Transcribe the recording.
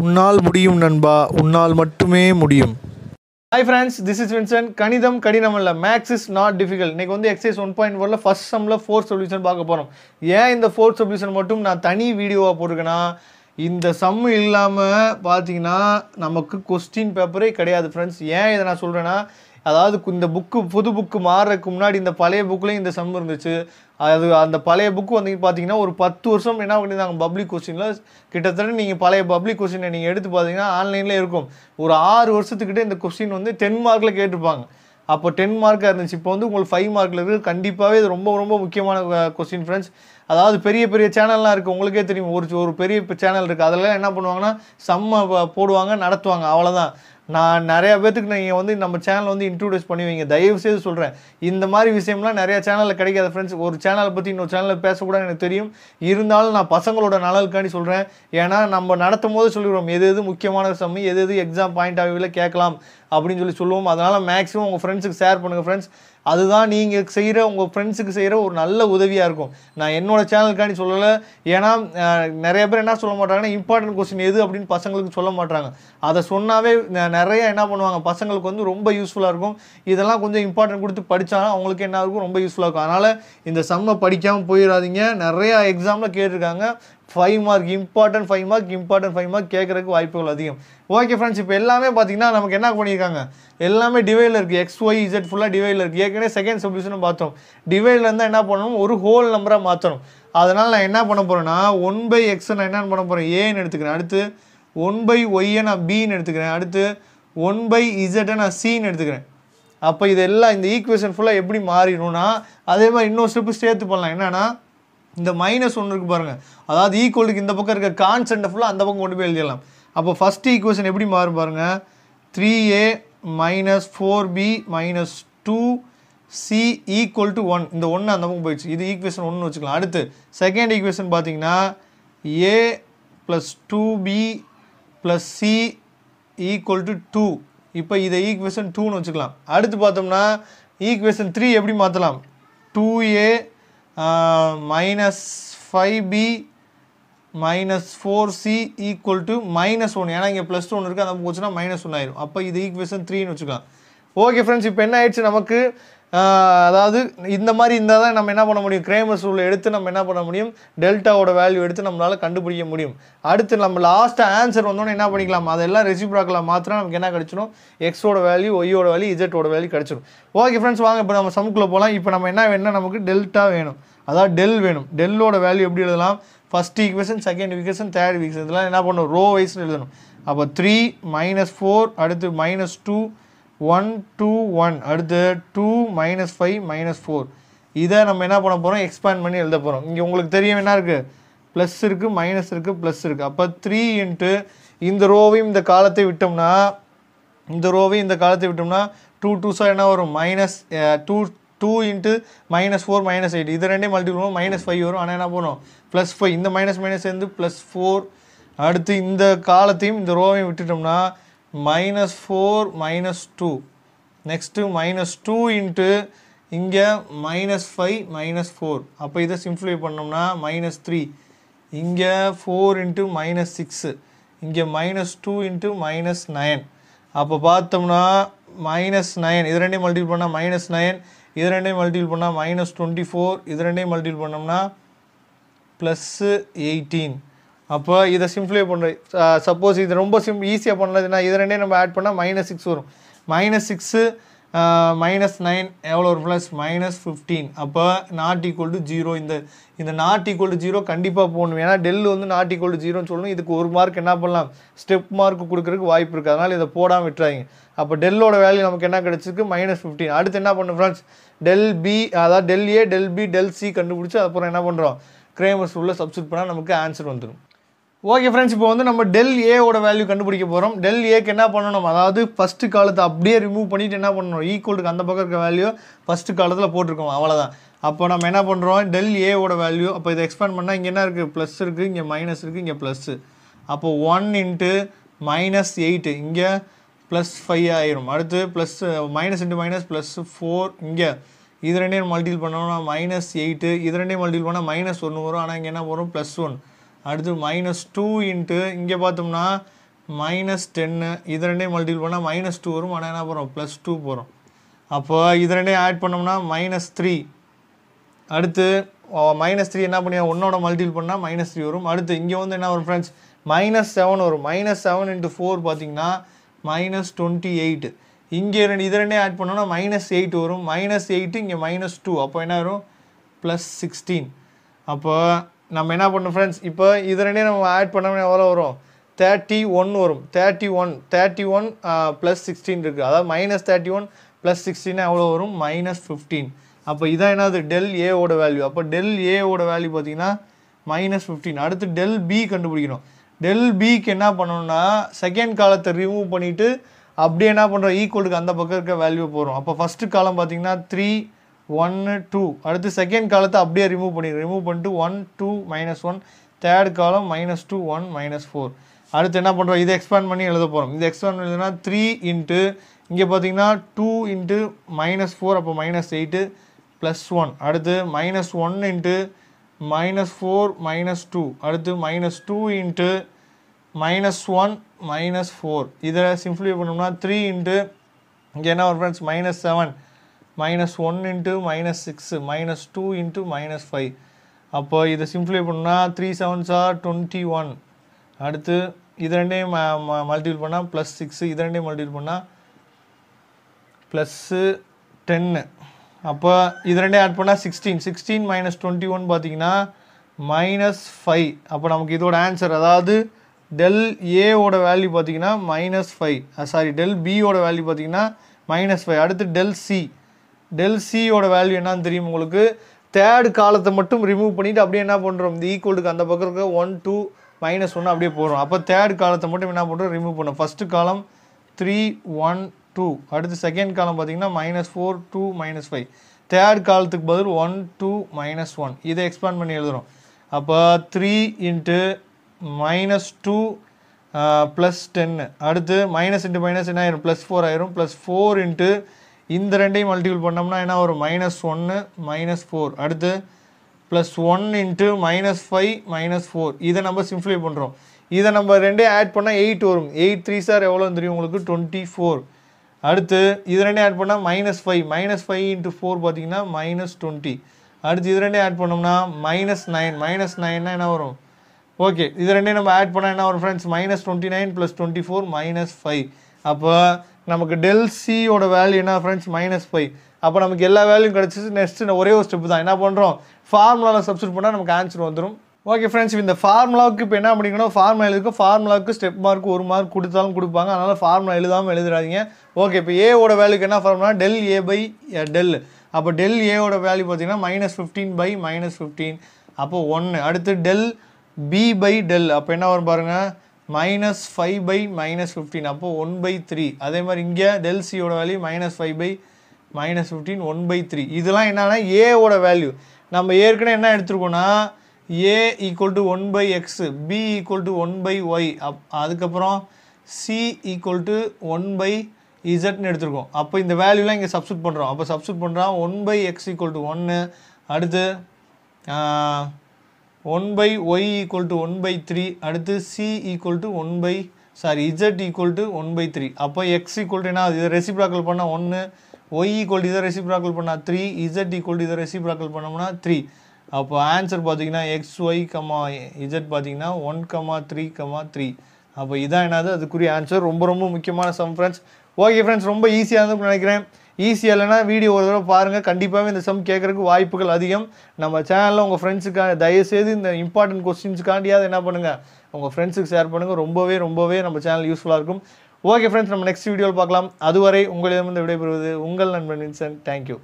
உன்னால் முடியும் நண்பா உன்னால் மட்டுமே முடியும் hi friends this is Vinson கணிதம் கடினம் அல்ல மேக்ஸ் இஸ் நாட் டிஃபிகல்ட் இன்றைக்கி வந்து எக்ஸைஸ் ஒன் பாயிண்ட் ஒரில் ஃபஸ்ட் சம்மில் ஃபோர்த் சொல்யூஷன் பார்க்க போகிறோம் ஏன் இந்த ஃபோர்த் சொல்யூஷன் மட்டும் நான் தனி வீடியோவாக போட்டிருக்கேன்னா இந்த சம்மு இல்லாமல் பார்த்தீங்கன்னா நமக்கு கொஸ்டின் பேப்பரே கிடையாது ஃப்ரெண்ட்ஸ் ஏன் இதை நான் சொல்கிறேன்னா அதாவது இந்த புக்கு புது புக்கு மாறுறதுக்கு முன்னாடி இந்த பழைய புக்குலேயும் இந்த சம் இருந்துச்சு அது அந்த பழைய புக்கு வந்து பார்த்தீங்கன்னா ஒரு பத்து வருஷம் என்ன பண்ணியிருந்தாங்க பப்ளிக் கொஸ்டினில் கிட்டத்தட்ட நீங்கள் பழைய பப்ளிக் கொஸ்டினை நீங்கள் எடுத்து பார்த்தீங்கன்னா ஆன்லைனில் இருக்கும் ஒரு ஆறு வருஷத்துக்கிட்டே இந்த கொஸ்டின் வந்து டென் மார்க்கில் கேட்டிருப்பாங்க அப்போ டென் மார்க்காக இருந்துச்சு இப்போ வந்து உங்களுக்கு ஃபைவ் மார்க்கில் இருக்குது கண்டிப்பாகவே இது ரொம்ப ரொம்ப முக்கியமான கொஸ்டின் ஃப்ரெண்ட்ஸ் அதாவது பெரிய பெரிய சேனல்லாம் இருக்குது உங்களுக்கே தெரியும் ஒரு ஒரு பெரிய சேனல் இருக்குது அதெல்லாம் என்ன பண்ணுவாங்கன்னா செம்ம போடுவாங்க நடத்துவாங்க அவ்வளோதான் நான் நிறையா பேர்த்துக்கு நீங்கள் வந்து நம்ம சேனல் வந்து இன்ட்ரோடியூஸ் பண்ணுவீங்க தயவு செய்து சொல்கிறேன் இந்த மாதிரி விஷயம்லாம் நிறையா சேனலில் கிடைக்காது ஃப்ரெண்ட்ஸ் ஒரு சேனலை பற்றி இன்னொரு சேனலில் பேசக்கூடாது எனக்கு தெரியும் இருந்தாலும் நான் பசங்களோட நலனுக்காண்டி சொல்கிறேன் ஏன்னா நம்ம நடத்தும் போது சொல்லிடுவோம் எது எது முக்கியமான விஷயம் எது எது எக்ஸாம் பாயிண்ட் ஆகியவில் கேட்கலாம் அப்படின்னு சொல்லி சொல்லுவோம் அதனால் மேக்ஸிமம் உங்கள் ஃப்ரெண்ட்ஸுக்கு ஷேர் பண்ணுங்கள் ஃப்ரெண்ட்ஸ் அதுதான் நீங்கள் செய்கிற உங்கள் ஃப்ரெண்ட்ஸுக்கு செய்கிற ஒரு நல்ல உதவியாக இருக்கும் நான் என்னோடய சேனலுக்காண்டி சொல்லலை ஏன்னா நிறைய பேர் என்ன சொல்ல மாட்டாங்கன்னா இம்பார்ட்டன்ட் கொஸ்டின் எது அப்படின்னு பசங்களுக்கு சொல்ல மாட்டாங்க அதை சொன்னாவே நிறைய என்ன பண்ணுவாங்க பசங்களுக்கு வந்து ரொம்ப யூஸ்ஃபுல்லாக இருக்கும் இதெல்லாம் கொஞ்சம் இம்பார்ட்டன்ட் கொடுத்து படித்தாலும் அவங்களுக்கு என்ன இருக்கும் ரொம்ப யூஸ்ஃபுல்லாக இருக்கும் அதனால் இந்த சம்மை படிக்காமல் போயிடாதீங்க நிறையா எக்ஸாமில் கேட்டிருக்காங்க five mark important five mark important five mark கேட்குறதுக்கு வாய்ப்புகள் அதிகம் ஓகே ஃப்ரெண்ட்ஸ் இப்போ எல்லாமே பார்த்தீங்கன்னா நமக்கு என்ன பண்ணியிருக்காங்க எல்லாமே டிவைடில் இருக்குது எக்ஸ் ஒய் இசட் ஃபுல்லாக டிவைடில் இருக்குது ஏற்கனவே செகண்ட் சொல்யூஷனும் பார்த்தோம் டிவைடில் இருந்தால் என்ன பண்ணணும் ஒரு ஹோல் நம்பராக மாற்றணும் அதனால் நான் என்ன பண்ண போகிறேன்னா ஒன் பை எக்ஸ் நான் என்னென்னு பண்ண போகிறேன் ஏன்னு எடுத்துக்கிறேன் அடுத்து ஒன் பை ஒய்யை நான் பின்னு எடுத்துக்கிறேன் அடுத்து ஒன் பை இசட்டை நான் சின்னு எடுத்துக்கிறேன் அப்போ இதெல்லாம் இந்த ஈக்குவேஷன் ஃபுல்லாக எப்படி மாறிடும்னா அதே மாதிரி இன்னொரு ஸ்டெப்பு சேர்த்து பண்ணலாம் என்னென்னா இந்த மைனஸ் ஒன்று இருக்குது பாருங்கள் அதாவது ஈக்குவலுக்கு இந்த பக்கம் இருக்க கான்சென்ட் ஃபுல்லாக அந்த பக்கம் கொண்டு போய் எழுதிடலாம் அப்போ ஃபஸ்ட்டு ஈக்குவேஷன் எப்படி மாறும் பாருங்கள் three A minus four B minus two C equal to one இந்த ஒன்று அந்த பக்கம் போயிடுச்சு இது ஈக்குவேஷன் ஒன்று வச்சுக்கலாம் அடுத்து செகண்ட் ஈக்குவேஷன் பார்த்தீங்கன்னா A plus two B plus C equal to two இப்போ இதை ஈக்குவேஷன் டூன்னு வச்சுக்கலாம் அடுத்து பார்த்தோம்னா ஈக்குவேஷன் த்ரீ எப்படி மாற்றலாம் two A minus five B minus four C equal to minus one ஏன்னா இங்கே ப்ளஸ் டூ ஒன்று இருக்குது அந்த போச்சுன்னா மைனஸ் ஒன் ஆயிரும் அப்போ இது ஈக்குவேஷன் த்ரீன்னு வச்சுக்கலாம் ஓகே ஃப்ரெண்ட்ஸ் இப்போ என்ன ஆயிடுச்சு நமக்கு அதாவது இந்த மாதிரி இருந்தால் தான் நம்ம என்ன பண்ண முடியும் கிரேமர்ஸ் ரூல் எடுத்து நம்ம என்ன பண்ண முடியும் டெல்டாவோட வேல்யூ எடுத்து நம்மளால் கண்டுபிடிக்க முடியும் அடுத்து நம்ம லாஸ்ட்டாக ஆன்சர் வந்தோன்னே என்ன பண்ணிக்கலாம் அதெல்லாம் ரெசிப்ராக்கில் மாத்திரம் நமக்கு என்ன கிடச்சிடும் எக்ஸோட வேல்யூ ஒய்யோட வேல்யூ இஜெட்டோட வேல்யூ கிடச்சிடும் ஓகே ஃப்ரெண்ட்ஸ் வாங்க இப்போ நம்ம சமுக்குள்ளே போகலாம் இப்போ நம்ம என்ன வேணும்னா நமக்கு டெல்டா வேணும் அதாவது டெல் வேணும் டெல்லோட வேல்யூ எப்படி எழுதலாம் first equation second equation third equation இதெல்லாம் என்ன பண்ணணும் ரோ வைஸ்னு எழுதணும் அப்போ த்ரீ மைனஸ் ஃபோர் அடுத்து minus two one two one அடுத்து two minus five minus four இதை நம்ம என்ன பண்ண போகிறோம் எக்ஸ்பேண்ட் பண்ணி எழுத போகிறோம் இங்கே உங்களுக்கு தெரியும் என்ன இருக்குது ப்ளஸ் இருக்குது மைனஸ் இருக்குது ப்ளஸ் இருக்குது அப்போ த்ரீ இன்ட்டு இந்த ரோவையும் இந்த காலத்தை விட்டோம்னா இந்த ரோவையும் இந்த காலத்தை விட்டோம்னா டூ டூ சார் என்ன வரும் minus two two into minus four minus eight இது ரெண்டே மல்டிபிள் பண்ணுவோம் மைனஸ் ஃபைவ் வரும் ஆனால் என்ன பண்ணுவோம் ப்ளஸ் ஃபைவ் இந்த மைனஸ் மைனஸ் சேர்ந்து ப்ளஸ் ஃபோர் அடுத்து இந்த காலத்தையும் இந்த ரோவையும் விட்டுட்டோம்னா minus four minus two next minus two into இங்கே மைனஸ் ஃபைவ் மைனஸ் ஃபோர் அப்போ இதை சிம்ப்ளிஃபை பண்ணோம்னா மைனஸ் த்ரீ இங்கே ஃபோர் இன்ட்டு மைனஸ் சிக்ஸு இங்கே minus two into minus nine அப்போ பார்த்தோம்னா மைனஸ் நயன் இது ரெண்டையும் மல்டிபிள் பண்ணால் மைனஸ் நயன் இது ரெண்டையும் மல்டிபிள் பண்ணால் மைனஸ் டுவெண்ட்டி ஃபோர் இது ரெண்டையும் மல்டிபிள் பண்ணோம்னா ப்ளஸ்ஸு எயிட்டீன் அப்போ இதை சிம்ப்ளிஃபை பண்ணுறது சப்போஸ் இது ரொம்ப சிம் ஈஸியாக பண்ணதுன்னா இது ரெண்டே நம்ம ஆட் பண்ணால் மைனஸ் சிக்ஸ் வரும் மைனஸ் சிக்ஸு மைனஸ் நைன் எவ்வளோ ஒரு ப்ளஸ் மைனஸ் ஃபிஃப்டீன் அப்போ நாட் ஈக்குவல் டு ஜீரோ இந்த இந்த நாட் ஈக்குவல் டு ஜீரோ கண்டிப்பாக போகணும் ஏன்னா டெல்லு வந்து நாட் ஈக்குவல் டு ஜீரோன்னு சொல்லணும் இதுக்கு ஒரு மார்க் என்ன பண்ணலாம் ஸ்டெப் மார்க் கொடுக்குறதுக்கு வாய்ப்பு இருக்குது அதனால் இதை போடாமல் விட்டுறாங்க அப்போ டெல்லோட வேல்யூ நமக்கு என்ன கிடச்சிருக்கு மைனஸ் ஃபிஃப்டீன் அடுத்து என்ன பண்ணும் ஃப்ரெண்ட்ஸ் டெல் பி அதாவது del A del B del C கண்டுபிடிச்சி அப்புறம் என்ன பண்ணுறோம் கிரேமர்ஸ் உள்ள சப்ஸ்கிரிப் பண்ணால் நமக்கு ஆன்சர் வந்துடும் ஓகே ஃப்ரெண்ட்ஸ் இப்போ வந்து நம்ம டெல் ஏவோட வேல்யூ கண்டுபிடிக்க போகிறோம் டெல் ஏக்கு என்ன பண்ணணும் அதாவது ஃபஸ்ட்டு காலத்தை அப்படியே ரிமூவ் பண்ணிவிட்டு என்ன பண்ணணும் ஈக்குவலுக்கு அந்த பக்கம் இருக்க வேல்யூ ஃபஸ்ட்டு காலத்தில் போட்டிருக்கோம் அவ்வளோதான் அப்போ நம்ம என்ன பண்ணுறோம் டெல் ஏவோட வேல்யூ அப்போ இதை எக்ஸ்பேண்ட் பண்ணால் இங்கே என்ன இருக்குது ப்ளஸ் இருக்குது இங்கே மைனஸ் இருக்குது இங்கே ப்ளஸ்ஸு அப்போ ஒன் இன்ட்டு மைனஸ் எயிட்டு இங்கே ப்ளஸ் ஃபைவ் ஆயிரும் அடுத்து plus minus into minus plus four இங்கே இது ரெண்டையும் மல்டிபிள் பண்ணோம்னா மைனஸ் எயிட்டு இது ரெண்டையும் மல்டிபிள் பண்ணால் மைனஸ் ஒன்று வரும் ஆனால் இங்கே என்ன வரும் ப்ளஸ் ஒன் அடுத்து மைனஸ் டூ இன்ட்டு இங்கே பார்த்தோம்னா மைனஸ் டென்னு இது ரெண்டே மல்டிபிள் பண்ணால் மைனஸ் டூ வரும் ஆனால் என்ன போகிறோம் ப்ளஸ் டூ போகிறோம் அப்போ இது ரெண்டே ஆட் பண்ணோம்னா மைனஸ் த்ரீ அடுத்து மைனஸ் த்ரீ என்ன பண்ணி ஒன்னோட மல்டிபிள் பண்ணால் மைனஸ் த்ரீ வரும் அடுத்து இங்கே வந்து என்ன வரும் ஃப்ரெண்ட்ஸ் மைனஸ் செவன் வரும் மைனஸ் செவன் இன்ட்டு ஃபோர் பார்த்திங்கன்னா மைனஸ் டுவெண்ட்டி எயிட்டு இங்கே ரெண்டு இது ரெண்டே ஆட் பண்ணோம்னா மைனஸ் எயிட் வரும் மைனஸ் எயிட்டு இங்கே மைனஸ் டூ அப்போ என்ன வரும் ப்ளஸ் சிக்ஸ்டீன் அப்போ நம்ம என்ன பண்ணும் ஃப்ரெண்ட்ஸ் இப்போ இது ரெண்டே நம்ம ஆட் பண்ணோம்னா எவ்வளோ வரும் தேர்ட்டி ஒன் வரும் thirty one thirty one plus sixteen இருக்குது அதாவது மைனஸ் தேர்ட்டி ஒன் ப்ளஸ் சிக்ஸ்டீனாக எவ்வளோ வரும் மைனஸ் ஃபிஃப்டீன் அப்போ இதான் என்னது டெல் ஏவோட வேல்யூ அப்போ டெல் ஏவோட வேல்யூ பார்த்தீங்கன்னா மைனஸ் ஃபிஃப்டீன் அடுத்து டெல் பி கண்டுபிடிக்கணும் டெல் பிக்கு என்ன பண்ணணும்னா செகண்ட் காலத்தை ரிமூவ் பண்ணிவிட்டு அப்படியே என்ன பண்ணுறோம் ஈக்குவலுக்கு அந்த பக்கம் இருக்க வேல்யூ போகிறோம் அப்போ ஃபஸ்ட்டு காலம் பார்த்தீங்கன்னா த்ரீ ஒன்று டூ அடுத்து செகண்ட் காலத்தை அப்படியே ரிமூவ் பண்ணி ரிமூவ் பண்ணிட்டு one two minus one third column minus two one minus four அடுத்து என்ன பண்ணுறோம் இதை எக்ஸ்பேண்ட் பண்ணி எழுத போகிறோம் இது எக்ஸ்பேண்ட் பண்ணதுன்னா த்ரீ இன்ட்டு இங்கே பார்த்தீங்கன்னா டூ இன்ட்டு மைனஸ் ஃபோர் அப்போ மைனஸ் எயிட்டு ப்ளஸ் ஒன் அடுத்து minus one into minus four minus two அடுத்து minus two into minus one minus four இதில் சிம்ப்ளிஃபை பண்ணோம்னா த்ரீ இன்ட்டு இங்கே என்ன ஒரு friends minus seven minus one into minus six minus two into minus five அப்போ இதை simplify பண்ணால் three sevens are twenty one அடுத்து இது ரெண்டையும் மல்டிபிள் பண்ணால் ப்ளஸ் சிக்ஸு இது ரெண்டையும் மல்டிபிள் பண்ணால் ப்ளஸ்ஸு டென்னு அப்போ இது ரெண்டையும் ஆட் பண்ணால் sixteen sixteen minus twenty one பார்த்தீங்கன்னா மைனஸ் ஃபைவ் அப்போ நமக்கு இதோட ஆன்சர் அதாவது டெல் ஏவோட வேல்யூ பார்த்தீங்கன்னா மைனஸ் ஃபைவ் சாரி டெல் பியோட வேல்யூ பார்த்தீங்கன்னா மைனஸ் ஃபைவ் அடுத்து டெல் சி டெல் சியோட வேல்யூ என்னான்னு தெரியும் உங்களுக்கு தேர்டு காலத்தை மட்டும் ரிமூவ் பண்ணிவிட்டு அப்படியே என்ன பண்ணுறோம் இந்த ஈக்குவலுக்கு அந்த பக்கம் இருக்க ஒன் டூ மைனஸ் ஒன்று அப்படியே போகிறோம் அப்போ தேர்ட் காலத்தை மட்டும் என்ன பண்ணுறோம் ரிமூவ் பண்ணோம் first column three one two அடுத்து செகண்ட் காலம் பார்த்திங்கன்னா minus four two minus five third காலத்துக்கு பதில் ஒன் டூ மைனஸ் ஒன் இதை எக்ஸ்பேண்ட் பண்ணி எழுதுகிறோம் அப்போ three into minus two plus டென்னு அடுத்து மைனஸ் இன்ட்டு மைனஸ் என்ன ஆயிரும் ப்ளஸ் ஃபோர் ஆயிரும் ப்ளஸ் ஃபோர் இன்ட்டு இந்த ரெண்டையும் மல்டிபிள் பண்ணோம்னா என்ன வரும் மைனஸ் ஒன்று மைனஸ் ஃபோர் அடுத்து plus one into minus five minus four இதை நம்ம சிம்ப்ளிஃபை பண்ணுறோம் இதை நம்ம ரெண்டே ஆட் பண்ணால் எயிட் வரும் எயிட் த்ரீ சார் எவ்வளோன்னு தெரியும் உங்களுக்கு டுவெண்ட்டி ஃபோர் அடுத்து இது ரெண்டே ஆட் பண்ணால் minus five minus five into four பார்த்தீங்கன்னா மைனஸ் டுவெண்ட்டி அடுத்து இது ரெண்டே ஆட் பண்ணோம்னா மைனஸ் நைன் மைனஸ் நைன்னா என்ன வரும் ஓகே இது ரெண்டே நம்ம ஆட் பண்ணால் என்ன வரும் friends minus twenty nine plus twenty four minus five அப்போ நமக்கு டெல் சியோட வேல்யூ என்ன ஃப்ரெண்ட்ஸ் மைனஸ் ஃபைவ் அப்போ நமக்கு எல்லா வேல்யூ கிடச்சிச்சு நெக்ஸ்ட் ஒரே ஒரு ஸ்டெப் தான் என்ன பண்ணுறோம் ஃபார்முலாவில் சப்ஸ்டியூட் பண்ணால் நமக்கு ஆன்சர் வந்துடும் ஓகே ஃப்ரெண்ட்ஸ் இந்த ஃபார்முலாவுக்கு இப்போ என்ன பண்ணிக்கணும் ஃபார்முலா எழுதுக்கும் ஃபார்முலாவுக்கு ஸ்டெப் மார்க் ஒரு மார்க் கொடுத்தாலும் கொடுப்பாங்க அதனால் ஃபார்முலா எழுதாமல் எழுதுறாதீங்க ஓகே இப்போ ஏவோட வேல்யூக்கு என்ன formula del A by del அப்போ டெல் ஏவோட வேல்யூ பார்த்தீங்கன்னா minus fifteen by minus fifteen அப்போ ஒன்று அடுத்து டெல் பி பை டெல் அப்போ என்ன வரும் பாருங்கள் minus five by minus fifteen அப்போது ஒன் பை த்ரீ அதே மாதிரி இங்கே டெல்சியோட value minus five by minus fifteen one by three இதெல்லாம் என்னென்னா ஏவோட வேல்யூ நம்ம ஏற்கனவே என்ன எடுத்துருக்கோன்னா A equal to one by X B equal to one by Y அப் அதுக்கப்புறம் C equal to one by இசட்னு எடுத்துருக்கோம் அப்போ இந்த வேல்யூலாம் இங்கே சப்ஸ்டியூட் பண்ணுறோம் அப்போ சப்ஸ்டியூட் பண்ணுறோம் one by X equal to ஒன்று அடுத்து one by Y equal to one by three அடுத்து C equal to one by sorry Z equal to one by three அப்போ எக்ஸ் ஈக்குவல் டு என்ன இதை ரெசிப்ராக்கல் பண்ணால் ஒன்று ஒய் ஈக்குவல் டு இதை reciprocal பண்ணால் த்ரீ இஜட் ஈக்குவல் டு இதை reciprocal பண்ணோம்னா த்ரீ அப்போ ஆன்சர் பார்த்தீங்கன்னா எக்ஸ் ஒய் கமா இஜட் பார்த்தீங்கன்னா one comma three comma three அப்போ இதான் என்னது அதுக்குரிய ஆன்சர் ரொம்ப ரொம்ப முக்கியமான சம் ஃப்ரெண்ட்ஸ் ஓகே ஃப்ரெண்ட்ஸ் ரொம்ப ஈஸியாக இருந்து நினைக்கிறேன் ஈஸியாக இல்லைனா வீடியோ ஒரு தடவை பாருங்கள் கண்டிப்பாகவே இந்த சம் கேட்குறதுக்கு வாய்ப்புகள் அதிகம் நம்ம சேனலில் உங்கள் ஃப்ரெண்ட்ஸுக்காக தயவுசெய்து இந்த இம்பார்ட்டன்ட் கொஸ்டின்ஸுக்காண்டியாவது என்ன பண்ணுங்கள் உங்கள் ஃப்ரெண்ட்ஸுக்கு ஷேர் பண்ணுங்கள் ரொம்பவே ரொம்பவே நம்ம சேனல் யூஸ்ஃபுல்லாக இருக்கும் ஓகே ஃப்ரெண்ட்ஸ் நம்ம நெக்ஸ்ட் வீடியோவில் பார்க்கலாம் அதுவரை உங்களிடமிருந்து விடைபெறுவது உங்கள் நண்பன் வின்சன் தேங்க்யூ